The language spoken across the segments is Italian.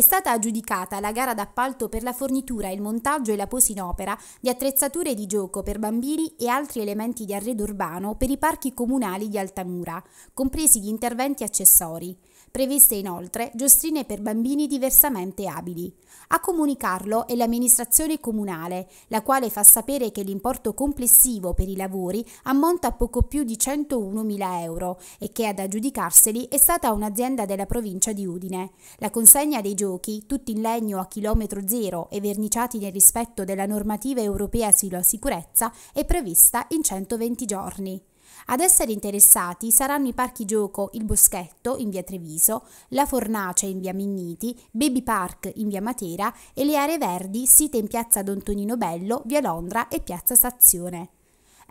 è stata aggiudicata la gara d'appalto per la fornitura, il montaggio e la posa in opera di attrezzature di gioco per bambini e altri elementi di arredo urbano per i parchi comunali di Altamura, compresi gli interventi accessori. Previste inoltre giostrine per bambini diversamente abili. A comunicarlo è l'amministrazione comunale, la quale fa sapere che l'importo complessivo per i lavori ammonta a poco più di 101.000 euro e che ad aggiudicarseli è stata un'azienda della provincia di Udine. La consegna dei giochi giochi, tutti in legno a chilometro zero e verniciati nel rispetto della normativa europea sulla sicurezza, è prevista in 120 giorni. Ad essere interessati saranno i parchi gioco Il Boschetto in via Treviso, La Fornace in via Minniti, Baby Park in via Matera e le aree verdi site in piazza Don Tonino Bello, via Londra e piazza Stazione.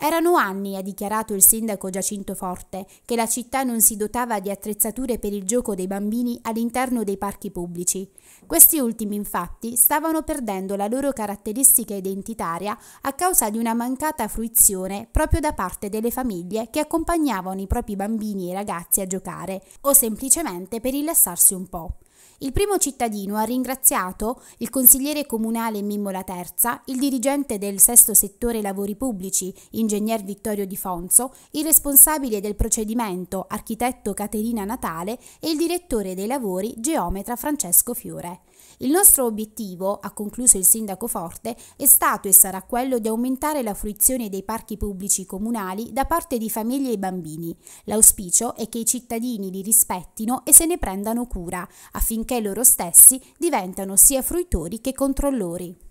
Erano anni, ha dichiarato il sindaco Giacinto Forte, che la città non si dotava di attrezzature per il gioco dei bambini all'interno dei parchi pubblici. Questi ultimi infatti stavano perdendo la loro caratteristica identitaria a causa di una mancata fruizione proprio da parte delle famiglie che accompagnavano i propri bambini e ragazzi a giocare o semplicemente per rilassarsi un po'. Il primo cittadino ha ringraziato il consigliere comunale Mimmo La Terza, il dirigente del sesto settore lavori pubblici, ingegner Vittorio Di Fonso, il responsabile del procedimento, architetto Caterina Natale e il direttore dei lavori, geometra Francesco Fiore. Il nostro obiettivo, ha concluso il sindaco Forte, è stato e sarà quello di aumentare la fruizione dei parchi pubblici comunali da parte di famiglie e bambini. L'auspicio è che i cittadini li rispettino e se ne prendano cura, affinché loro stessi diventano sia fruitori che controllori.